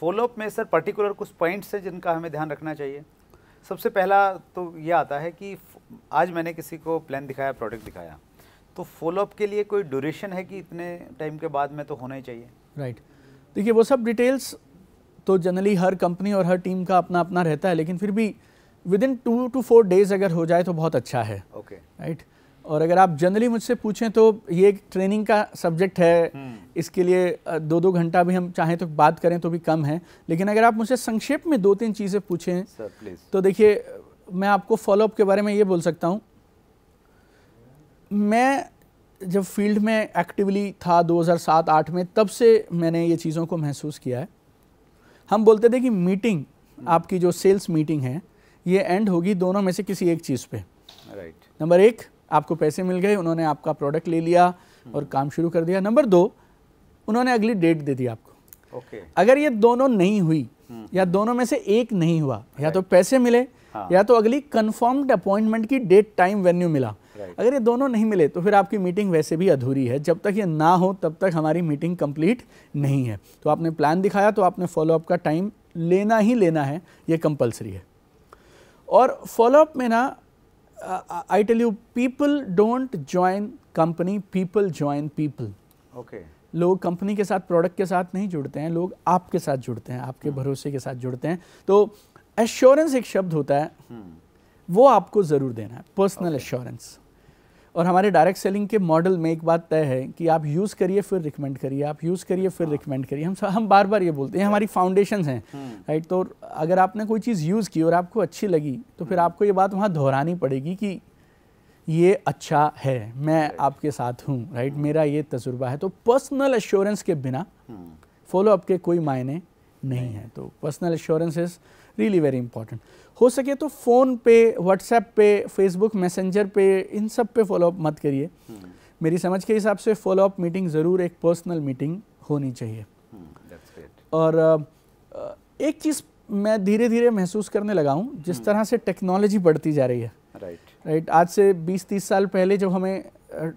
Follow up में sir particular कुछ points हैं जिनका हमें ध्यान रखना चाहिए सबसे पहला तो ये आता है कि आज मैंने किसी को प्लान दिखाया प्रोडक्ट दिखाया तो फॉलोअप के लिए कोई ड्यूरेशन है कि इतने टाइम के बाद में तो होना ही चाहिए राइट right. देखिए वो सब डिटेल्स तो जनरली हर कंपनी और हर टीम का अपना अपना रहता है लेकिन फिर भी within two to four days अगर हो जाए तो बहुत अच्छा है ओके okay. Right right? और अगर आप जनरली मुझसे पूछें तो ये एक ट्रेनिंग का सब्जेक्ट है हम्म। इसके लिए दो दो घंटा भी हम चाहें तो बात करें तो भी कम है लेकिन अगर आप मुझसे संक्षेप में दो तीन चीज़ें पूछें Sir, तो देखिए मैं आपको फॉलोअप के बारे में ये बोल सकता हूँ मैं जब फील्ड में एक्टिवली था 2007-8 में तब से मैंने ये चीज़ों को महसूस किया है हम बोलते थे कि मीटिंग आपकी जो सेल्स मीटिंग है ये एंड होगी दोनों में से किसी एक चीज़ पे राइट right. नंबर एक आपको पैसे मिल गए उन्होंने आपका प्रोडक्ट ले लिया और हम्म। काम शुरू कर दिया नंबर दो उन्होंने अगली डेट दे दी आपको ओके अगर ये दोनों नहीं हुई हम्म। या दोनों में से एक नहीं हुआ या तो पैसे मिले हाँ। या तो अगली कन्फर्म्ड अपॉइंटमेंट की डेट टाइम वेन्यू मिला अगर ये दोनों नहीं मिले तो फिर आपकी मीटिंग वैसे भी अधूरी है जब तक ये ना हो तब तक हमारी मीटिंग कंप्लीट नहीं है तो आपने प्लान दिखाया तो आपने फॉलोअप का टाइम लेना ही लेना है ये कंपलसरी है और फॉलोअप में ना uh, I tell you, people don't join company, people join people. Okay. लोग कंपनी के साथ प्रोडक्ट के साथ नहीं जुड़ते हैं लोग आपके साथ जुड़ते हैं आपके hmm. भरोसे के साथ जुड़ते हैं तो एश्योरेंस एक शब्द होता है hmm. वो आपको ज़रूर देना है पर्सनल एश्योरेंस और हमारे डायरेक्ट सेलिंग के मॉडल में एक बात तय है कि आप यूज़ करिए फिर रिकमेंड करिए आप यूज़ करिए फिर रिकमेंड हाँ। करिए हम हम बार बार ये बोलते हैं हमारी फाउंडेशन हैं राइट हम्म। तो अगर आपने कोई चीज़ यूज़ की और आपको अच्छी लगी तो फिर हम्म। आपको ये बात वहाँ दोहरानी पड़ेगी कि ये अच्छा है मैं आपके साथ हूँ राइट हम्म। मेरा ये तजुर्बा है तो पर्सनल एश्योरेंस के बिना फॉलोअप के कोई मायने नहीं है तो personal assurance is really very important हो सके तो फ़ोन पे व्हाट्सएप पे फेसबुक मैसेंजर पे इन सब पे फॉलोअप मत करिए हम्म। मेरी समझ के हिसाब से फॉलोअप मीटिंग ज़रूर एक पर्सनल मीटिंग होनी चाहिए हम्म, और एक चीज़ मैं धीरे धीरे महसूस करने लगा हूँ जिस हम्म। तरह से टेक्नोलॉजी बढ़ती जा रही है राइट right. राइट right, आज से 20-30 साल पहले जब हमें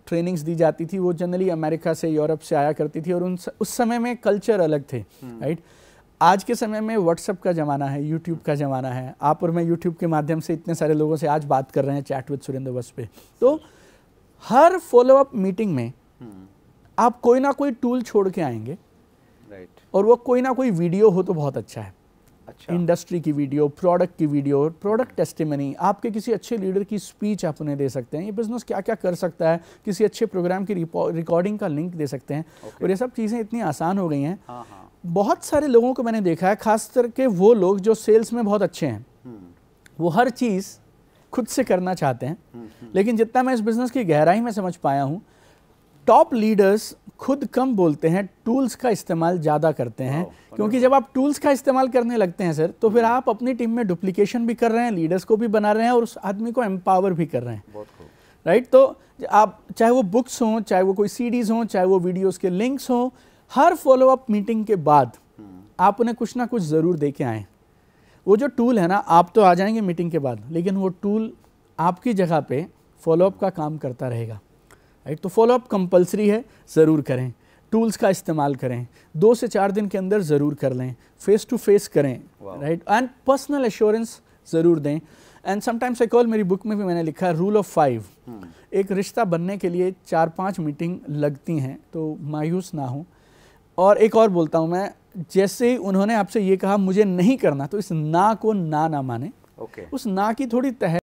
ट्रेनिंग्स दी जाती थी वो जनरली अमेरिका से यूरोप से आया करती थी और उन उस समय में कल्चर अलग थे राइट right? आज के समय में व्हाट्सअप का ज़माना है यूट्यूब का ज़माना है आप और मैं यूट्यूब के माध्यम से इतने सारे लोगों से आज बात कर रहे हैं चैट विद सुरेंद्र बस पे तो हर फॉलोअप मीटिंग में हम्म। आप कोई ना कोई टूल छोड़ के आएंगे राइट और वो कोई ना कोई वीडियो हो तो बहुत अच्छा है अच्छा इंडस्ट्री की वीडियो प्रोडक्ट की वीडियो प्रोडक्ट टेस्टिमनी आपके किसी अच्छे लीडर की स्पीच आप उन्हें दे सकते हैं ये बिजनेस क्या क्या कर सकता है किसी अच्छे प्रोग्राम की रिकॉर्डिंग का लिंक दे सकते हैं और ये सब चीज़ें इतनी आसान हो गई हैं हाँ, हाँ। बहुत सारे लोगों को मैंने देखा है खास करके वो लोग जो सेल्स में बहुत अच्छे हैं वो हर चीज़ खुद से करना चाहते हैं लेकिन जितना मैं इस बिज़नेस की गहराई में समझ पाया हूँ टॉप लीडर्स खुद कम बोलते हैं टूल्स का इस्तेमाल ज़्यादा करते हैं क्योंकि जब आप टूल्स का इस्तेमाल करने लगते हैं सर तो फिर हम्म। आप अपनी टीम में डुप्लीकेशन भी कर रहे हैं लीडर्स को भी बना रहे हैं और उस आदमी को एम्पावर भी कर रहे हैं राइट तो आप चाहे वो बुक्स हों चाहे वो कोई सीडीज़ हों चाहे वो वीडियोस के लिंक्स हों हर फॉलोअप मीटिंग के बाद आप उन्हें कुछ ना कुछ ज़रूर दे के आएँ वो जो टूल है ना आप तो आ जाएंगे मीटिंग के बाद लेकिन वो टूल आपकी जगह पे फॉलोअप का काम करता रहेगा राइट तो फॉलोअप कंपलसरी है ज़रूर करें टूल्स का इस्तेमाल करें दो से चार दिन के अंदर ज़रूर कर लें फेस टू फेस करें राइट एंड पर्सनल एश्योरेंस ज़रूर दें एंड समटाइम्स आई कॉल मेरी बुक में भी मैंने लिखा है रूल ऑफ फाइव एक रिश्ता बनने के लिए चार पाँच मीटिंग लगती हैं तो मायूस ना हो और एक और बोलता हूँ मैं जैसे ही उन्होंने आपसे ये कहा मुझे नहीं करना तो इस ना को ना ना माने okay. उस ना की थोड़ी तह